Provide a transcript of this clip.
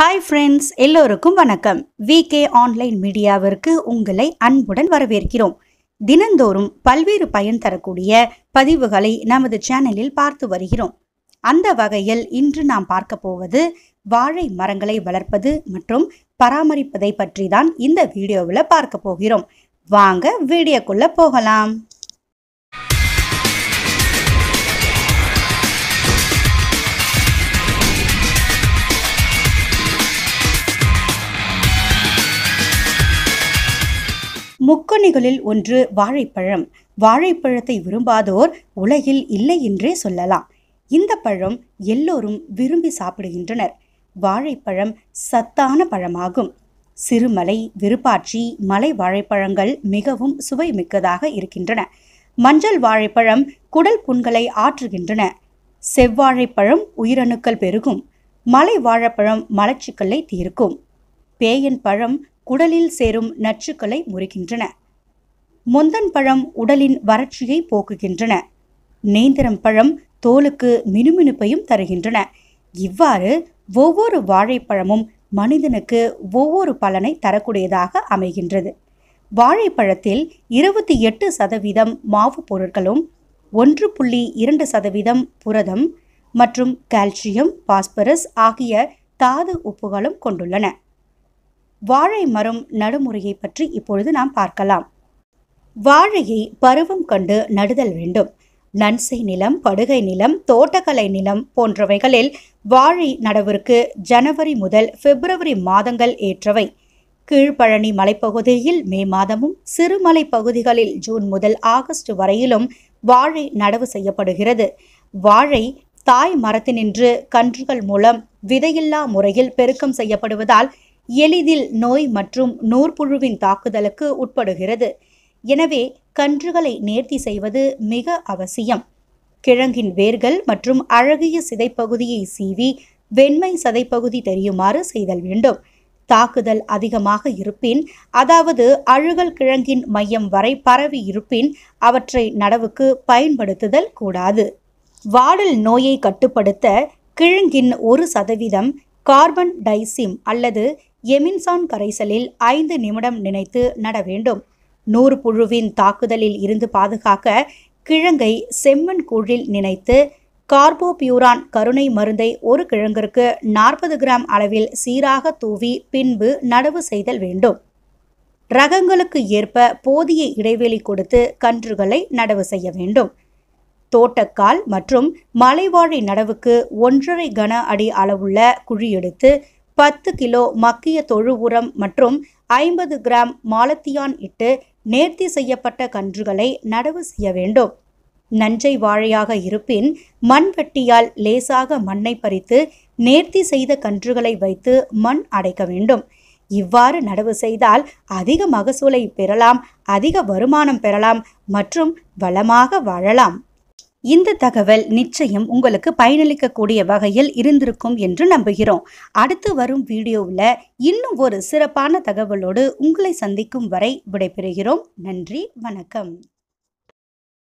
hi friends எல்லோருக்கும் வணக்கம் K online மீடியாவிற்கு உங்களை அன்புடன் வரவேற்கிறோம் தினந்தோறும் பல்வேறு பயன் தரக்கூடிய பதிவுகளை நமது சேனலில் பார்த்து வருகிறோம் அந்த வகையில் இன்று நாம் பார்க்க போவது வாழை மரங்களை வளர்ப்பது மற்றும் பராமரிப்பதை பற்றி தான் இந்த வீடியோவில் பார்க்க போகிறோம் வாங்க வீடியோக்குள்ளே போகலாம் முக்கணிகளில் ஒன்று வாழைப்பழம் வாழைப்பழத்தை விரும்பாதோர் உலகில் இல்லை என்றே சொல்லலாம் இந்த பழம் எல்லோரும் விரும்பி சாப்பிடுகின்றனர் வாழைப்பழம் சத்தான பழமாகும் சிறுமலை விருப்பாட்சி மலை வாழைப்பழங்கள் மிகவும் சுவைமிக்கதாக இருக்கின்றன மஞ்சள் வாழைப்பழம் குடல் புண்களை ஆற்றுகின்றன செவ்வாழைப்பழம் உயிரணுக்கள் பெருகும் மலை வாழைப்பழம் மலச்சிக்கல்லை தீர்க்கும் பேயன் பழம் குடலில் சேரும் நச்சுக்களை முறிக்கின்றன மொந்தன் பழம் உடலின் வறட்சியை போக்குகின்றன நேந்திரம் பழம் தோலுக்கு மினுமினுப்பையும் தருகின்றன இவ்வாறு ஒவ்வொரு வாழைப்பழமும் மனிதனுக்கு ஒவ்வொரு பலனை தரக்கூடியதாக அமைகின்றது வாழைப்பழத்தில் இருபத்தி எட்டு சதவீதம் மாவு பொருட்களும் ஒன்று புள்ளி இரண்டு சதவீதம் புரதம் மற்றும் கால்சியம் பாஸ்பரஸ் ஆகிய தாது உப்புகளும் கொண்டுள்ளன வாழை மரம் நடுமுறையை பற்றி இப்பொழுது நாம் பார்க்கலாம் வாழையை பருவம் கண்டு நடுதல் வேண்டும் நன்சை நிலம் படுகை நிலம் தோட்டக்கலை நிலம் போன்றவைகளில் வாழை நடவிற்கு ஜனவரி முதல் பிப்ரவரி மாதங்கள் ஏற்றவை கீழ்பழனி மலைப்பகுதியில் மே மாதமும் சிறுமலை பகுதிகளில் ஜூன் முதல் ஆகஸ்ட் வரையிலும் வாழை நடவு செய்யப்படுகிறது வாழை தாய் மரத்தினின்று கன்றுகள் மூலம் விதையில்லா முறையில் பெருக்கம் செய்யப்படுவதால் எளிதில் நோய் மற்றும் நூற்புழுவின் தாக்குதலுக்கு உட்படுகிறது எனவே கன்றுகளை நேர்த்தி செய்வது மிக அவசியம் கிழங்கின் வேர்கள் மற்றும் அழகிய சிதைப்பகுதியை சீவி வெண்மை சதைப்பகுதி தெரியுமாறு செய்தல் வேண்டும் தாக்குதல் அதிகமாக இருப்பின் அதாவது அழுகல் கிழங்கின் மையம் வரை பரவி இருப்பின் அவற்றை நடவுக்கு பயன்படுத்துதல் கூடாது வாடல் நோயை கட்டுப்படுத்த கிழங்கின் ஒரு சதவீதம் கார்பன் டைசிம் அல்லது எமின்சான் கரைசலில் ஐந்து நிமிடம் நினைத்து நட வேண்டும் நூறு புழுவின் தாக்குதலில் இருந்து பாதுகாக்க கிழங்கை செம்மண் கூழில் நினைத்து கார்போபியூரான் கருணை மருந்தை ஒரு கிழங்கிற்கு நாற்பது கிராம் அளவில் சீராக தூவி பின்பு நடவு செய்தல் வேண்டும் ரகங்களுக்கு ஏற்ப போதிய இடைவெளி கொடுத்து கன்றுகளை நடவு செய்ய வேண்டும் தோட்டக்கால் மற்றும் மலைவாழை நடவுக்கு ஒன்றரை கன அடி அளவுள்ள குழி எடுத்து பத்து கிலோ மக்கிய தொழு உரம் மற்றும் ஐம்பது கிராம் மாலத்தியான் இட்டு நேர்த்தி செய்யப்பட்ட கன்றுகளை நடவு செய்ய வேண்டும் நஞ்சை வாழையாக இருப்பின் மண்வெட்டியால் லேசாக மண்ணை பறித்து நேர்த்தி செய்த கன்றுகளை வைத்து மண் அடைக்க வேண்டும் இவ்வாறு நடவு செய்தால் அதிக மகசூலை பெறலாம் அதிக வருமானம் பெறலாம் மற்றும் வளமாக வாழலாம் இந்த தகவல் நிச்சயம் உங்களுக்கு பயனளிக்கக்கூடிய வகையில் இருந்திருக்கும் என்று நம்புகிறோம் அடுத்து வரும் வீடியோவில் இன்னும் ஒரு சிறப்பான தகவலோடு உங்களை சந்திக்கும் வரை விடைபெறுகிறோம் நன்றி வணக்கம்